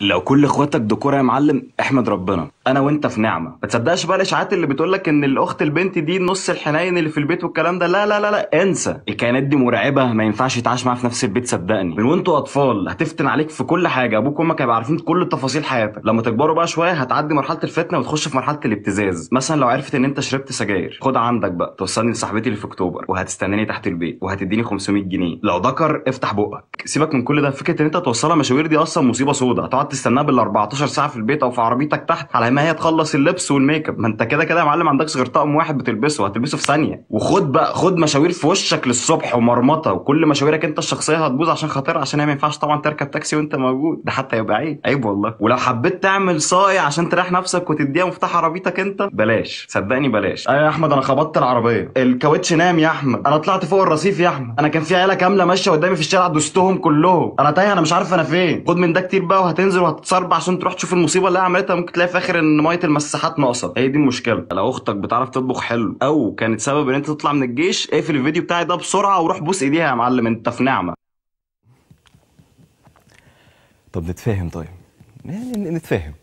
لو كل اخواتك دكورة يا معلم احمد ربنا انا وانت في نعمه ما تصدقش بقى الاشاعات اللي بتقول لك ان الاخت البنت دي نص الحنين اللي في البيت والكلام ده لا لا لا لا انسى الكائنات دي مرعبه ما ينفعش يتعاش معاها في نفس البيت صدقني من وانتوا اطفال هتفتن عليك في كل حاجه ابوك وامك هيبقوا عارفين كل تفاصيل حياتك لما تكبروا بقى شويه هتعدي مرحله الفتنه وتخش في مرحله الابتزاز مثلا لو عرفت ان انت شربت سجاير خد عندك بقى توصلني لصاحبتي اللي في اكتوبر وهتستناني تحت البيت وهتديني 500 جنيه لو ذكر افتح بقك سيبك من كل ده فكره ان انت توصلها مشاوير دي اصلا مصيبه سودا هتقعد تستناها بال 14 ساعه في البيت او في عربيتك تحت على هي تخلص اللبس والميك اب ما انت كده كده يا معلم ما عندكش غير طقم واحد بتلبسه هتلبسه في ثانيه وخد بقى خد مشاوير في وشك للصبح ومرمطه وكل مشاويرك انت الشخصيه هتبوظ عشان خاطرها عشان هي ما ينفعش طبعا تركب تاكسي وانت موجود ده حتى يبقى عيب عيب والله ولو حبيت تعمل صاي عشان تريح نفسك وتديها مفتاح عربيتك انت بلاش صدقني بلاش انا يا احمد انا خبطت العربيه الكاوتش نام يا احمد انا طلعت فوق الرصيف يا احمد انا كان في عيله كامله ماشيه قدامي في الشارع دوستهم كلهم انا تايه انا مش عارف انا فين خد من ده كتير بقى وهتنزل وهتتصرب عشان تروح تشوف المصيبه اللي عملتها ممكن تلاقي في اخر ان ميه المساحات ناقصه هي دي المشكله لو اختك بتعرف تطبخ حلو او كانت سبب ان انت تطلع من الجيش اقفل الفيديو بتاعي ده بسرعه وروح بوس ايديها يا معلم انت في نعمه طب نتفاهم طيب يعني نتفاهم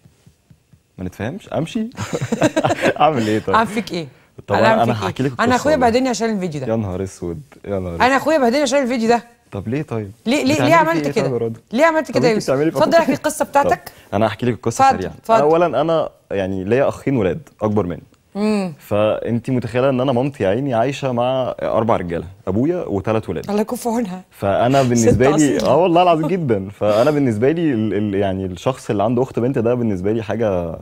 ما نتفاهمش امشي اعمل ايه طيب عارفك ايه طبعا انا هحكي إيه؟ لك انا اخويا بهدلني عشان الفيديو ده يا نهار اسود يا نهار انا اخويا بهدلني عشان الفيديو ده طب ليه طيب؟ ليه ليه ليه عملت إيه طيب كده؟ ليه عملت كده يا يوسف؟ اتفضل احكي القصه بتاعتك انا هحكي لك القصه سريعا اولا انا يعني ليا اخين ولاد اكبر مني امم فانت متخيله ان انا مامتي يا عيني عايشه مع اربع رجاله ابويا وثلاث ولاد الله يكون في عونها فانا بالنسبه لي اه والله العظيم جدا فانا بالنسبه لي ال... يعني الشخص اللي عنده اخت بنت ده بالنسبه لي حاجه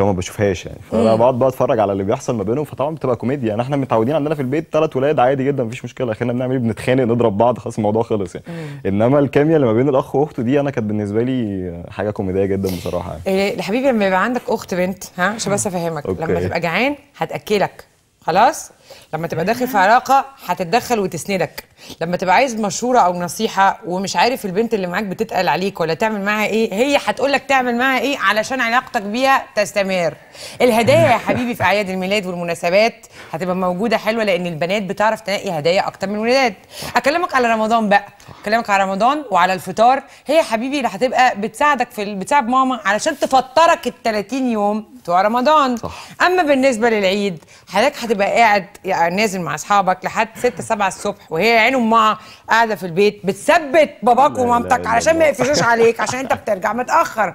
اللي هو ما بشوفهاش يعني فانا بقعد بقى اتفرج على اللي بيحصل ما بينهم فطبعا بتبقى كوميديا يعني احنا متعودين عندنا في البيت ثلاث ولاد عادي جدا مفيش مشكله اخرنا بنعمل ايه بنتخانق نضرب بعض خلاص الموضوع خلص يعني انما الكيمياء اللي ما بين الاخ واخته دي انا كانت بالنسبه لي حاجه كوميديه جدا بصراحه يعني إيه حبيبي لما يبقى عندك اخت بنت ها عشان بس افهمك لما تبقى جعان هتاكلك خلاص لما تبقى داخل في علاقه هتتدخل وتسندك لما تبقى عايز مشوره او نصيحه ومش عارف البنت اللي معاك بتتقل عليك ولا تعمل معاها ايه هي هتقول لك تعمل معاها ايه علشان علاقتك بيها تستمر الهدايا يا حبيبي في اعياد الميلاد والمناسبات هتبقى موجوده حلوه لان البنات بتعرف تنقي هدايا اكتر من الولاد اكلمك على رمضان بقى اكلمك على رمضان وعلى الفطار هي حبيبي اللي هتبقى بتساعدك في بتساعد ماما علشان تفطرك ال 30 يوم بتوع رمضان صح. اما بالنسبه للعيد حضرتك هتبقى قاعد يعني نازل مع اصحابك لحد 6 7 الصبح وهي عين امها قاعده في البيت بتثبت باباك ومامتك علشان ما يقفشوش عليك عشان انت بترجع متاخر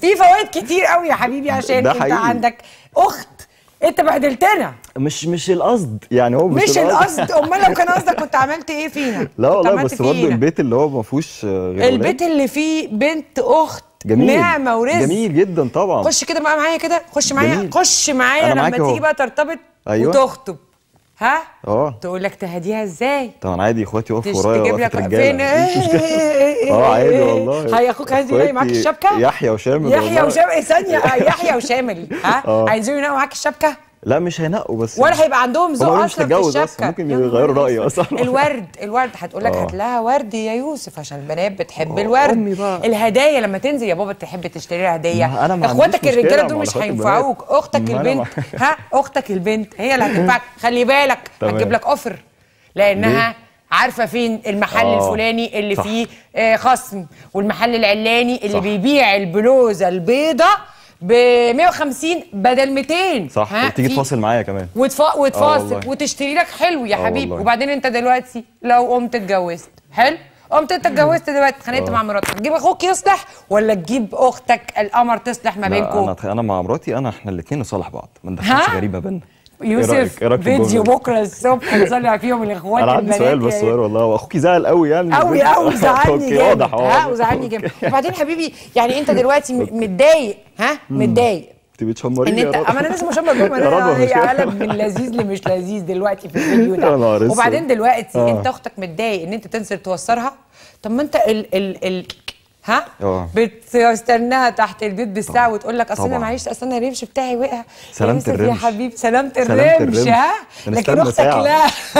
في فوائد كتير قوي يا حبيبي عشان انت عندك اخت انت بهدلتنا مش مش القصد يعني هو مش, مش القصد امال لو كان قصدك كنت عملت ايه فينا لا والله بس برضه البيت اللي هو ما فيهوش غير البيت اللي فيه بنت اخت جميل نعمه ورزق جميل جدا طبعا خش كده بقى معايا كده خش معايا خش معايا لما تيجي بقى ترتبط أيوة. وتخطب ها؟ اه تقول لك تهديها ازاي؟ طبعا عادي اخواتي وقفوا ورايا تجيب لك فين؟ إيه، إيه، إيه، اه عادي والله هي اخوك عايز ينام معاك الشبكه؟ يحيى وشامل يحيى وشامل ثانيه يحيى وشامل ها؟ اه. عايزين ينام معاك الشبكه؟ لا مش هينقوا بس ولا هيبقى عندهم ذوق اصلا في الشبكه أصلاً. ممكن يغيروا رايي اصلا الورد الورد هتقول لك آه. هات لها ورد يا يوسف عشان البنات بتحب آه، الورد أمي بقى. الهدايا لما تنزل يا بابا تحب تشتري لها هديه أنا ما اخواتك الرجاله دول مش هينفعوك اختك البنت ها اختك البنت هي اللي هتنفعك خلي بالك هتجيب لك اوفر لانها عارفه فين المحل أوه. الفلاني اللي صح. فيه آه، خصم والمحل العلاني اللي صح. بيبيع البلوزه البيضه ب 150 بدل 200 صح ها. وتيجي تفاصل معايا كمان وتفا... آه، وتفاصل وتشتري لك حلو يا آه، حبيبي وبعدين انت دلوقتي لو قمت اتجوزت حلو قمت انت اتجوزت دلوقتي اتخانقت آه. مع مراتك تجيب اخوك يصلح ولا تجيب اختك القمر تصلح ما بينكم انا انا مع مراتي انا احنا الاثنين نصالح بعض ما ندخلش غريبه بينا إيه يوسف إيه فيديو بكره الصبح نصلي فيهم الاخوات انا عندي سؤال بس صغير والله واخوكي زعل قوي يعني قوي قوي زعلني جامد اه وزعلني جامد وبعدين حبيبي يعني انت دلوقتي متضايق ها متضايق انت بتشمريني ان انت اما انا لازم اشمر جوه انا هي قلب من لذيذ لمش لذيذ دلوقتي في الفيديو ده وبعدين دلوقتي آه. انت اختك متضايق ان انت تنزل توصرها طب ما انت ال ال ال ها أوه. بتستناها تحت البيت بالساعه طبعا. وتقول لك اصل انا معيش اصل انا الرمش بتاعي وقع سلامة الرمش يا حبيبي سلامة الرمش ها لكن اختك لا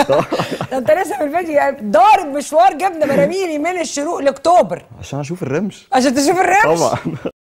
ده انت لسه في الفيديو يعني ضارب مشوار جبنه براميلي من الشروق لاكتوبر عشان اشوف الرمش عشان تشوف الرمش طبعا